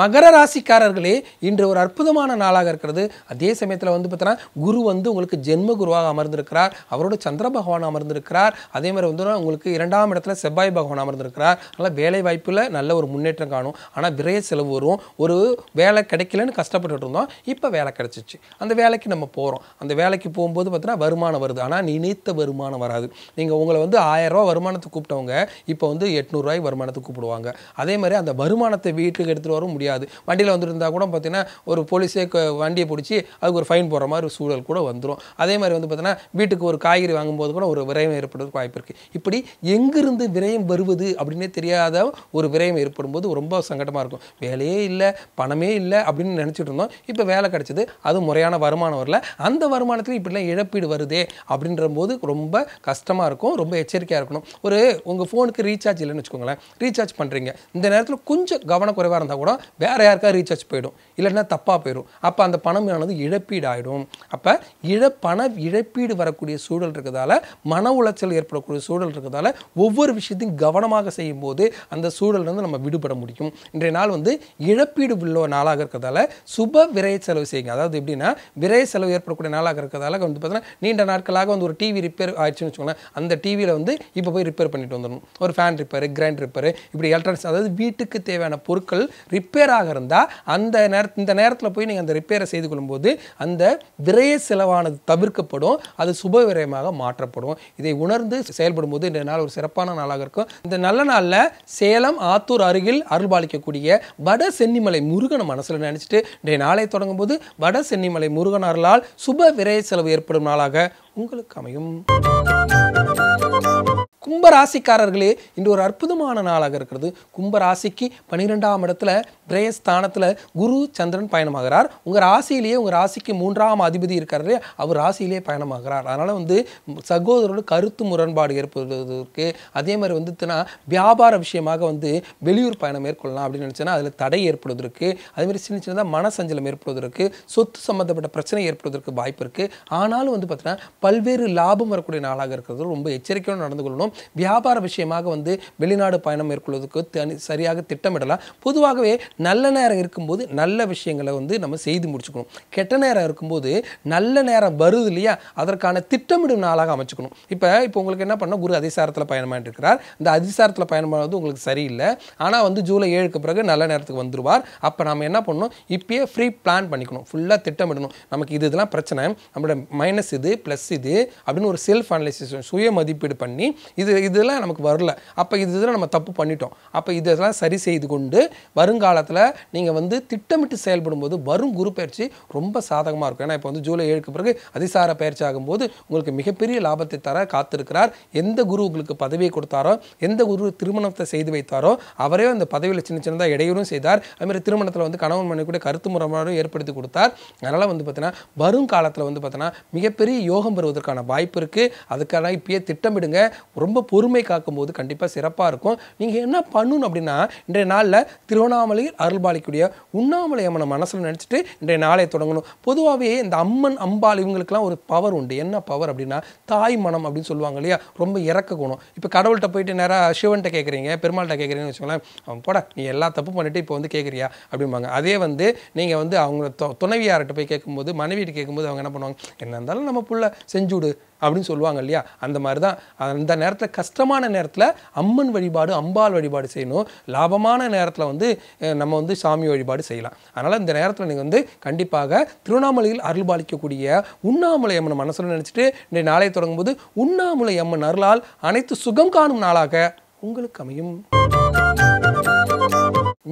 மகர ராசிக்காரர்களே இன்று ஒரு அற்புதமான நாளாக இருக்கிறது அதே சமயத்தில் வந்து பார்த்தோன்னா குரு வந்து உங்களுக்கு ஜென்ம குருவாக அமர்ந்திருக்கிறார் அவரோட சந்திர பகவான் அமர்ந்திருக்கிறார் அதே மாதிரி வந்து உங்களுக்கு இரண்டாம் இடத்துல செவ்வாய் பகவான் அமர்ந்திருக்கிறார் அதனால் வேலை வாய்ப்பில் நல்ல ஒரு முன்னேற்றம் காணும் ஆனால் விரைய செலவு வரும் ஒரு வேலை கிடைக்கலன்னு கஷ்டப்பட்டுட்டு இருந்தோம் இப்போ வேலை கிடைச்சிச்சு அந்த வேலைக்கு நம்ம போகிறோம் அந்த வேலைக்கு போகும்போது பார்த்தீங்கன்னா வருமானம் வருது ஆனால் நினைத்த வருமானம் வராது நீங்கள் உங்களை வந்து ஆயிரரூவா வருமானத்தை கூப்பிட்டவங்க இப்போ வந்து எட்நூறுரூவாய்க்கு வருமானத்தை கூப்பிடுவாங்க அதே மாதிரி அந்த வருமானத்தை வீட்டுக்கு எடுத்துகிட்டு வர முடியாது முடியாது வண்டியில் வந்துட்டு இருந்தால் கூட பார்த்தீங்கன்னா ஒரு போலீஸே வண்டியை பிடிச்சி அதுக்கு ஒரு ஃபைன் போடுற மாதிரி ஒரு சூழல் கூட வந்துடும் அதே மாதிரி வந்து பார்த்திங்கன்னா வீட்டுக்கு ஒரு காய்கறி வாங்கும்போது கூட ஒரு விரயம் ஏற்படுறதுக்கு வாய்ப்பு இருக்குது இப்படி எங்கிருந்து விரயம் வருவது அப்படின்னே தெரியாத ஒரு விரயம் ஏற்படும் போது ரொம்ப சங்கடமாக இருக்கும் வேலையே இல்லை பணமே இல்லை அப்படின்னு நினச்சிட்டு இருந்தோம் இப்போ வேலை கிடச்சிது அது முறையான வருமானம் வரல அந்த வருமானத்தில் இப்படிலாம் இழப்பீடு வருதே அப்படின்ற போது ரொம்ப கஷ்டமாக இருக்கும் ரொம்ப எச்சரிக்கையாக இருக்கணும் ஒரு உங்கள் ஃபோனுக்கு ரீசார்ஜ் இல்லைன்னு வச்சுக்கோங்களேன் ரீசார்ஜ் பண்ணுறீங்க இந்த நேரத்தில் கொஞ்சம் கவனக்குறைவாக இருந்தால் கூட வேறு யாருக்காக ரீசார்ஜ் போயிடும் இல்லைன்னா தப்பாக போயிடும் அப்போ அந்த பணமானது இழப்பீடு ஆகிடும் அப்போ இழ பண இழப்பீடு வரக்கூடிய சூழல் இருக்கிறதால மன உளைச்சல் ஏற்படக்கூடிய சூழல் இருக்கிறதால ஒவ்வொரு விஷயத்தையும் கவனமாக செய்யும்போது அந்த சூழல்லேருந்து நம்ம விடுபட முடியும் இன்றைய நாள் வந்து இழப்பீடு உள்ள நாளாக இருக்கிறதால சுப விரைய செலவு செய்யுங்க அதாவது எப்படின்னா விரைய செலவு ஏற்படக்கூடிய நாளாக இருக்கிறதால வந்து பார்த்தீங்கன்னா நீண்ட நாட்களாக வந்து ஒரு டிவி ரிப்பேர் ஆயிடுச்சுன்னு வச்சுக்கோங்களேன் அந்த டிவியில் வந்து இப்போ போய் ரிப்பேர் பண்ணிட்டு வந்துடணும் ஒரு ஃபேன் ரிப்பேர் கிரைண்ட் ரிப்பேர் இப்படி எலக்ட்ரானிக்ஸ் அதாவது வீட்டுக்கு தேவையான பொருட்கள் ரிப்பேர் ரிப்பேராக இருந்தால் அந்த நேர இந்த நேரத்தில் போய் நீங்கள் அந்த ரிப்பேரை செய்து கொள்ளும்போது அந்த விரைய செலவானது தவிர்க்கப்படும் அது சுப விரயமாக மாற்றப்படும் இதை உணர்ந்து செயல்படும் போது இந்த நாள் ஒரு சிறப்பான நாளாக இருக்கும் இந்த நல்ல நாளில் சேலம் ஆத்தூர் அருகில் அருள்பாலிக்கக்கூடிய வட சென்னிமலை முருகனை மனசில் நினச்சிட்டு இன்றைய நாளை தொடங்கும் போது வட சென்னிமலை முருகன் அருளால் சுப விரைய செலவு ஏற்படும் நாளாக உங்களுக்கு அமையும் கும்பராசிக்காரர்களே இன்று ஒரு அற்புதமான நாளாக இருக்கிறது கும்பராசிக்கு பன்னிரெண்டாம் இடத்துல பிரயஸ்தானத்தில் குரு சந்திரன் பயணமாகிறார் உங்கள் ராசியிலேயே உங்கள் ராசிக்கு மூன்றாம் அதிபதி இருக்காரு அவர் ராசியிலேயே பயணமாகிறார் அதனால் வந்து சகோதரோட கருத்து முரண்பாடு ஏற்படுவதற்கு அதே மாதிரி வந்துட்டுனா வியாபார விஷயமாக வந்து வெளியூர் பயணம் மேற்கொள்ளலாம் அப்படின்னு நினச்சோன்னா அதில் தடை ஏற்படுவதற்கு மாதிரி சின்ன சின்னதாக மனசஞ்சலம் ஏற்படுவதற்கு சொத்து சம்மந்தப்பட்ட பிரச்சனை ஏற்படுவதற்கு வாய்ப்பு இருக்குது ஆனாலும் வந்து பார்த்தீங்கன்னா பல்வேறு லாபம் வரக்கூடிய நாளாக இருக்கிறது ரொம்ப எச்சரிக்கையோடு நடந்து கொள்ளணும் வியாபார விஷயமாக வந்து வெளிநாடு பயணம் மேற்கொள்வதற்கு தனி சரியாக திட்டமிடலாம் பொதுவாகவே நல்ல நேரம் இருக்கும்போது நல்ல விஷயங்களை வந்து நம்ம செய்து முடிச்சுக்கணும் கெட்ட நேரம் இருக்கும்போது நல்ல நேரம் வருது இல்லையா அதற்கான திட்டமிடும் நாளாக அமைச்சுக்கணும் இப்போ இப்போ உங்களுக்கு என்ன பண்ணால் குரு அதிசாரத்தில் பயணமாகிட்டு இருக்கிறார் இந்த அதிசாரத்தில் பயணமானது உங்களுக்கு சரியில்லை ஆனால் வந்து ஜூலை ஏழுக்கு பிறகு நல்ல நேரத்துக்கு வந்துடுவார் அப்போ நம்ம என்ன பண்ணணும் இப்பயே ஃப்ரீ பிளான் பண்ணிக்கணும் ஃபுல்லாக திட்டமிடணும் நமக்கு இது இதெல்லாம் பிரச்சனை நம்மளோட மைனஸ் இது ப்ளஸ் இது அப்படின்னு ஒரு செல்ஃப் அனலைசிஸ் சுய மதிப்பீடு பண்ணி இது இதெல்லாம் நமக்கு வரல அப்போ இது இதெல்லாம் நம்ம தப்பு பண்ணிட்டோம் அப்போ இதெல்லாம் சரி செய்து கொண்டு வருங்காலத்தில் நீங்கள் வந்து திட்டமிட்டு செயல்படும் போது வரும் குரு பயிற்சி ரொம்ப சாதகமாக இருக்கும் ஏன்னா இப்போ வந்து ஜூலை ஏழுக்கு பிறகு அதிசார பயிற்சி ஆகும்போது உங்களுக்கு மிகப்பெரிய லாபத்தை தர காத்திருக்கிறார் எந்த குரு உங்களுக்கு பதவியை கொடுத்தாரோ எந்த குரு திருமணத்தை செய்து வைத்தாரோ அவரே அந்த பதவியில் சின்ன சின்னதாக இடையூறும் செய்தார் அதுமாதிரி திருமணத்தில் வந்து கணவன் கூட கருத்து முறையும் ஏற்படுத்தி கொடுத்தார் அதனால் வந்து பார்த்தீங்கன்னா வரும் காலத்தில் வந்து பார்த்தீங்கன்னா மிகப்பெரிய யோகம் பெறுவதற்கான வாய்ப்பு இருக்குது அதுக்கான இப்பயே திட்டமிடுங்க ரொம்ப ரொம்ப பொறுமை காக்கும் போது கண்டிப்பாக சிறப்பாக இருக்கும் நீங்கள் என்ன பண்ணணும் அப்படின்னா இன்றைய நாளில் திருவண்ணாமலையில் அருள்பாலிக்கூடிய உண்ணாமலை அம்மனை மனசில் நினச்சிட்டு இன்றைய நாளை தொடங்கணும் பொதுவாகவே இந்த அம்மன் அம்பாள் இவங்களுக்குலாம் ஒரு பவர் உண்டு என்ன பவர் அப்படின்னா தாய் மனம் அப்படின்னு சொல்லுவாங்க இல்லையா ரொம்ப இறக்க குணம் இப்போ கடவுள்கிட்ட போயிட்டு நேராக சிவன்கிட்ட கேட்குறீங்க பெருமாள்கிட்ட கேட்குறீங்கன்னு வச்சுக்கோங்களேன் அவன் போட நீ எல்லா தப்பு பண்ணிவிட்டு இப்போ வந்து கேட்குறியா அப்படிம்பாங்க அதே வந்து நீங்கள் வந்து அவங்க துணைவியார்கிட்ட போய் கேட்கும்போது மனைவிட்டு கேட்கும்போது அவங்க என்ன பண்ணுவாங்க என்ன இருந்தாலும் நம்ம புள்ள செஞ்சு விடு அப்படின்னு சொல்லுவாங்க இல்லையா அந்த மாதிரி தான் அந்த நேரத்தில் கஷ்டமான நேரத்தில் அம்மன் வழிபாடு அம்பாள் வழிபாடு செய்யணும் லாபமான நேரத்தில் வந்து நம்ம வந்து சாமி வழிபாடு செய்யலாம் அதனால் இந்த நேரத்தில் நீங்கள் வந்து கண்டிப்பாக திருவண்ணாமலையில் அருள் பாலிக்கக்கூடிய உண்ணாமலை அம்மன் மனசில் நினச்சிட்டு இன்றைய நாளை தொடங்கும் போது உண்ணாமலை அம்மன் அருளால் அனைத்து சுகம் காணும் நாளாக உங்களுக்கு அமையும்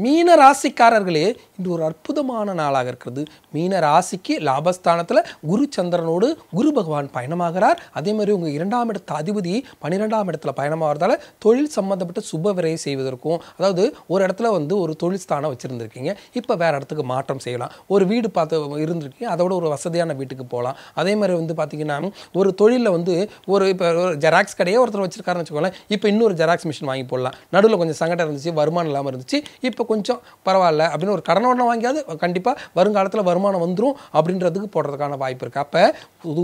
மீன ராசிக்காரர்களே இது ஒரு அற்புதமான நாளாக இருக்கிறது மீன ராசிக்கு லாபஸ்தானத்தில் குரு சந்திரனோடு குரு பகவான் பயணமாகிறார் அதே மாதிரி உங்கள் இரண்டாம் இடத்து அதிபதி பன்னிரெண்டாம் இடத்துல பயணமாகிறதால தொழில் சம்மந்தப்பட்ட சுப விரைவு செய்வதற்கும் அதாவது ஒரு இடத்துல வந்து ஒரு தொழில் ஸ்தானம் வச்சுருந்துருக்கீங்க இப்போ வேறு இடத்துக்கு மாற்றம் செய்யலாம் ஒரு வீடு பார்த்து இருந்திருக்கீங்க அதோட ஒரு வசதியான வீட்டுக்கு போகலாம் அதே மாதிரி வந்து பார்த்திங்கன்னா ஒரு தொழிலில் வந்து ஒரு இப்போ ஒரு ஜெராக்ஸ் கடையே ஒருத்தர் வச்சுருக்காருன்னு வச்சுக்கோங்களேன் இப்போ இன்னொரு ஜெராக்ஸ் மிஷின் வாங்கி போடலாம் நடுவில் கொஞ்சம் சங்கடம் இருந்துச்சு வருமானம் இல்லாமல் இருந்துச்சு இப்போ கொஞ்சம் பரவாயில்ல அப்படின்னு ஒரு கடன் கடனோடலாம் வாங்கியாவது கண்டிப்பாக வருங்காலத்தில் வருமானம் வந்துடும் அப்படின்றதுக்கு போடுறதுக்கான வாய்ப்பு இருக்குது அப்போ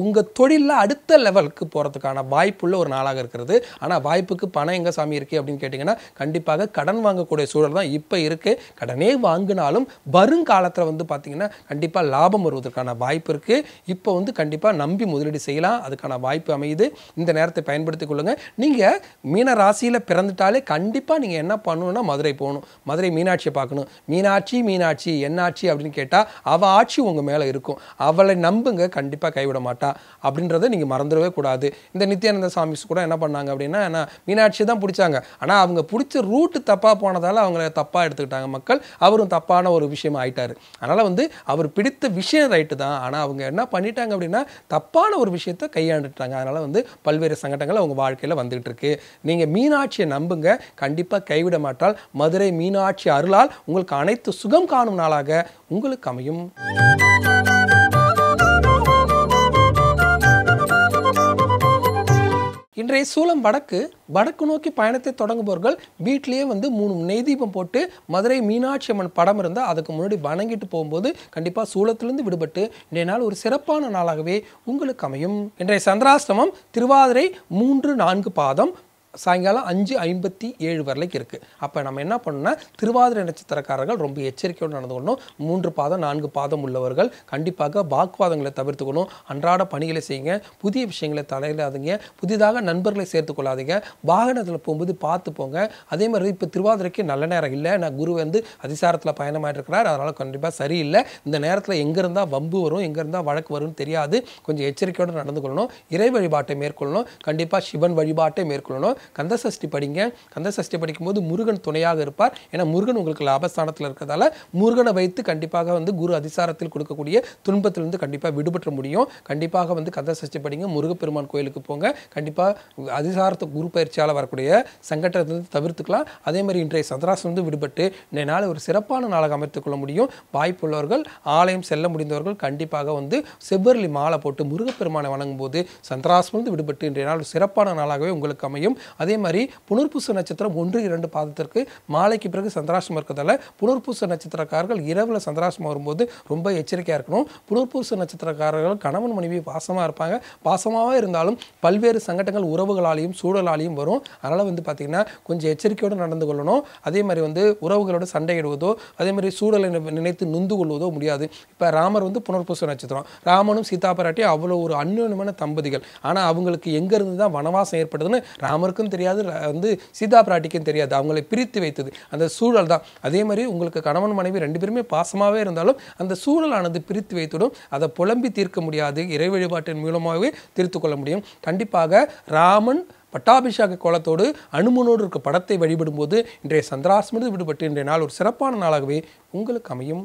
உங்கள் தொழிலில் அடுத்த லெவலுக்கு போகிறதுக்கான வாய்ப்புள்ள ஒரு நாளாக இருக்கிறது ஆனால் வாய்ப்புக்கு பணம் எங்கே சாமி இருக்குது அப்படின்னு கேட்டிங்கன்னா கண்டிப்பாக கடன் வாங்கக்கூடிய சூழல் தான் இப்போ இருக்குது கடனே வாங்கினாலும் வருங்காலத்தில் வந்து பார்த்திங்கன்னா கண்டிப்பாக லாபம் வருவதற்கான வாய்ப்பு இருக்குது இப்போ வந்து கண்டிப்பாக நம்பி முதலீடு செய்யலாம் அதுக்கான வாய்ப்பு அமையுது இந்த நேரத்தை பயன்படுத்திக் கொள்ளுங்கள் நீங்கள் மீன ராசியில் பிறந்துட்டாலே கண்டிப்பாக நீங்கள் என்ன பண்ணணும்னா மதுரை போகணும் மதுரை மீனாட்சியை பார்க்கணும் மீனாட்சி மீனாட்சி ஆட்சி என்ன ஆட்சி அப்படின்னு கேட்டால் அவள் ஆட்சி உங்கள் மேலே இருக்கும் அவளை நம்புங்க கண்டிப்பாக கைவிட மாட்டா அப்படின்றத நீங்கள் மறந்துடவே கூடாது இந்த நித்யானந்த சாமிஸ் கூட என்ன பண்ணாங்க அப்படின்னா என்ன மீனாட்சி தான் பிடிச்சாங்க ஆனால் அவங்க பிடிச்ச ரூட்டு தப்பாக போனதால் அவங்கள தப்பாக எடுத்துக்கிட்டாங்க மக்கள் அவரும் தப்பான ஒரு விஷயம் ஆயிட்டார் அதனால் வந்து அவர் பிடித்த விஷயம் ரைட்டு தான் ஆனால் அவங்க என்ன பண்ணிட்டாங்க அப்படின்னா தப்பான ஒரு விஷயத்தை கையாண்டுட்டாங்க அதனால் வந்து பல்வேறு சங்கடங்கள் அவங்க வாழ்க்கையில் வந்துகிட்டு இருக்கு நீங்கள் மீனாட்சியை நம்புங்க கண்டிப்பாக கைவிட மாட்டால் மதுரை மீனாட்சி அருளால் உங்களுக்கு அனைத்து சுகம் காணும் காணும் நாளாக உங்களுக்கு அமையும் இன்றைய சூளம் வடக்கு வடக்கு நோக்கி பயணத்தை தொடங்குபவர்கள் வீட்டிலேயே வந்து மூணு நெய் தீபம் போட்டு மதுரை மீனாட்சி அம்மன் படம் இருந்தால் அதுக்கு முன்னாடி வணங்கிட்டு போகும்போது கண்டிப்பாக சூலத்திலிருந்து விடுபட்டு இன்றைய நாள் ஒரு சிறப்பான நாளாகவே உங்களுக்கு அமையும் இன்றைய சந்திராஷ்டமம் திருவாதிரை மூன்று நான்கு பாதம் சாயங்காலம் அஞ்சு ஐம்பத்தி ஏழு வரலைக்கு இருக்குது அப்போ நம்ம என்ன பண்ணோம்னா திருவாதிரை நட்சத்திரக்காரர்கள் ரொம்ப எச்சரிக்கையோடு நடந்து கொள்ளணும் மூன்று பாதம் நான்கு பாதம் உள்ளவர்கள் கண்டிப்பாக வாக்குவாதங்களை தவிர்த்துக்கணும் அன்றாட பணிகளை செய்யுங்க புதிய விஷயங்களை தலையிடாதீங்க புதிதாக நண்பர்களை சேர்த்துக்கொள்ளாதீங்க வாகனத்தில் போகும்போது பார்த்து போங்க அதே மாதிரி இப்போ திருவாதிரைக்கு நல்ல நேரம் இல்லை நான் குரு வந்து அதிசாரத்தில் பயணமாகிட்டு இருக்கிறார் அதனால் கண்டிப்பாக சரியில்லை இந்த நேரத்தில் எங்கே இருந்தால் வம்பு வரும் எங்கே இருந்தால் வழக்கு வரும்னு தெரியாது கொஞ்சம் எச்சரிக்கையோடு நடந்து கொள்ளணும் இறை வழிபாட்டை மேற்கொள்ளணும் கண்டிப்பாக சிவன் வழிபாட்டை மேற்கொள்ளணும் கந்தசஷ்டி படிங்க கந்தசஷ்டி படிக்கும்போது முருகன் துணையாக இருப்பார் ஏன்னா முருகன் உங்களுக்கு லாபஸ்தானத்தில் இருக்கிறதால முருகனை வைத்து கண்டிப்பாக வந்து குரு அதிசாரத்தில் கொடுக்கக்கூடிய துன்பத்திலிருந்து கண்டிப்பாக விடுபட்ட முடியும் கண்டிப்பாக வந்து கந்தசஷ்டி படிங்க முருகப்பெருமான் கோயிலுக்கு போங்க கண்டிப்பாக அதிசாரத்தை குரு பயிற்சியால் வரக்கூடிய சங்கடத்திலிருந்து தவிர்த்துக்கலாம் அதே மாதிரி இன்றைய வந்து விடுபட்டு இன்றைய ஒரு சிறப்பான நாளாக அமைத்துக் கொள்ள முடியும் வாய்ப்புள்ளவர்கள் ஆலயம் செல்ல முடிந்தவர்கள் கண்டிப்பாக வந்து செவ்வரளி மாலை போட்டு முருகப்பெருமானை வணங்கும் போது சந்திராசிலிருந்து விடுபட்டு இன்றைய நாள் சிறப்பான நாளாகவே உங்களுக்கு அமையும் அதே மாதிரி புனர்பூச நட்சத்திரம் ஒன்று இரண்டு பாதத்திற்கு மாலைக்கு பிறகு சந்திராசிரமம் இருக்கிறதால புனர்பூச நட்சத்திரக்காரர்கள் இரவில் சந்திராசிரமம் வரும்போது ரொம்ப எச்சரிக்கையாக இருக்கணும் புனர்பூச நட்சத்திரக்காரர்கள் கணவன் மனைவி பாசமாக இருப்பாங்க பாசமாக இருந்தாலும் பல்வேறு சங்கடங்கள் உறவுகளாலையும் சூழலாலையும் வரும் அதனால் வந்து பார்த்திங்கன்னா கொஞ்சம் எச்சரிக்கையோடு நடந்து கொள்ளணும் அதே மாதிரி வந்து உறவுகளோட சண்டையிடுவதோ அதே மாதிரி சூழலை நினைத்து நொந்து கொள்வதோ முடியாது இப்போ ராமர் வந்து புனர்பூச நட்சத்திரம் ராமனும் சீதா பாராட்டி அவ்வளோ ஒரு அந்யோன்யமான தம்பதிகள் ஆனால் அவங்களுக்கு எங்கேருந்து தான் வனவாசம் ஏற்படுதுன்னு ராமருக்கும் அவருக்கும் தெரியாது வந்து சீதா பிராட்டிக்கும் தெரியாது அவங்களை பிரித்து வைத்தது அந்த சூழல் தான் அதே மாதிரி உங்களுக்கு கணவன் மனைவி ரெண்டு பேருமே பாசமாகவே இருந்தாலும் அந்த சூழலானது பிரித்து வைத்துடும் அதை புலம்பி தீர்க்க முடியாது இறை வழிபாட்டின் மூலமாகவே தீர்த்து கொள்ள முடியும் கண்டிப்பாக ராமன் பட்டாபிஷேக கோலத்தோடு அனுமனோடு இருக்க படத்தை வழிபடும்போது இன்றைய சந்திராசமிருந்து விடுபட்டு இன்றைய நாள் ஒரு சிறப்பான நாளாகவே உங்களுக்கு அமையும்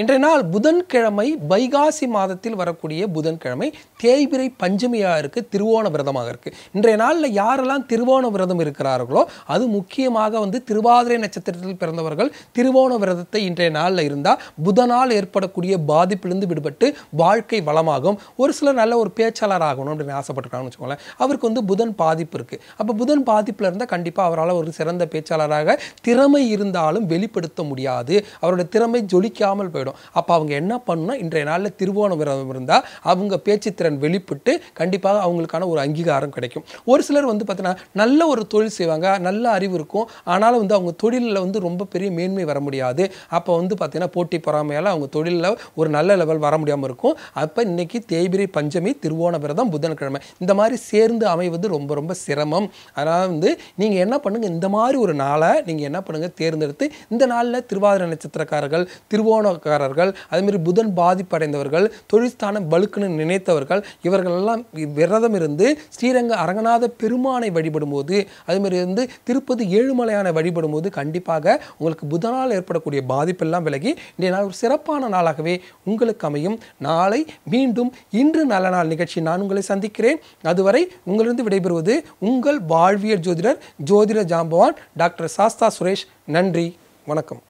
இன்றைய நாள் புதன்கிழமை வைகாசி மாதத்தில் வரக்கூடிய புதன்கிழமை தேய்பிரை பஞ்சமியாக இருக்குது திருவோண விரதமாக இருக்குது இன்றைய நாளில் யாரெல்லாம் திருவோண விரதம் இருக்கிறார்களோ அது முக்கியமாக வந்து திருவாதிரை நட்சத்திரத்தில் பிறந்தவர்கள் திருவோண விரதத்தை இன்றைய நாளில் இருந்தால் புதனால் ஏற்படக்கூடிய பாதிப்பிலிருந்து விடுபட்டு வாழ்க்கை வளமாகும் ஒரு சிலர் நல்ல ஒரு பேச்சாளர் ஆகணும் அப்படின்னு ஆசைப்பட்டுருக்காங்கன்னு வச்சுக்கோங்களேன் அவருக்கு வந்து புதன் பாதிப்பு இருக்குது அப்போ புதன் பாதிப்பில் இருந்தால் கண்டிப்பாக அவரால் ஒரு சிறந்த பேச்சாளராக திறமை இருந்தாலும் வெளிப்படுத்த முடியாது அவரோட திறமை ஜொலிக்காமல் போயிடும் அப்போ அவங்க என்ன பண்ணணும் இன்றைய நாளில் திருவோண விரதம் இருந்தால் அவங்க பேச்சுத்திறன் வெளிப்பட்டு கண்டிப்பாக அவங்களுக்கான ஒரு அங்கீகாரம் கிடைக்கும் ஒரு சிலர் வந்து பார்த்தீங்கன்னா நல்ல ஒரு தொழில் செய்வாங்க நல்ல அறிவு இருக்கும் ஆனாலும் வந்து அவங்க தொழிலில் வந்து ரொம்ப பெரிய மேன்மை வர முடியாது அப்போ வந்து பார்த்தீங்கன்னா போட்டி பொறாமையால் அவங்க தொழிலில் ஒரு நல்ல லெவல் வர முடியாமல் இருக்கும் அப்போ இன்றைக்கி தேய்பிரி பஞ்சமி திருவோண விரதம் புதன்கிழமை இந்த மாதிரி சேர்ந்து அமைவது ரொம்ப ரொம்ப சிரமம் அதனால் வந்து நீங்கள் என்ன பண்ணுங்கள் இந்த மாதிரி ஒரு நாளை நீங்கள் என்ன பண்ணுங்கள் தேர்ந்தெடுத்து இந்த நாளில் திருவாதிரை நட்சத்திரக்காரர்கள் திருவோண அதே மாதிரி புதன் பாதிப்படைந்தவர்கள் தொழிற்ஸ்தானம் வலுக்குன்னு நினைத்தவர்கள் இவர்களெல்லாம் விரதம் இருந்து ஸ்ரீரங்க அரங்கநாத பெருமானை வழிபடும்போது அதுமாரி வந்து திருப்பதி ஏழுமலையானை வழிபடும்போது கண்டிப்பாக உங்களுக்கு புதனால் ஏற்படக்கூடிய பாதிப்பெல்லாம் விலகி இன்றைய நாள் ஒரு சிறப்பான நாளாகவே உங்களுக்கு அமையும் நாளை மீண்டும் இன்று நல்ல நாள் நிகழ்ச்சி நான் உங்களை சந்திக்கிறேன் அதுவரை உங்களிருந்து விடைபெறுவது உங்கள் வாழ்வியல் ஜோதிடர் ஜோதிட ஜாம்பவான் டாக்டர் சாஸ்தா சுரேஷ் நன்றி வணக்கம்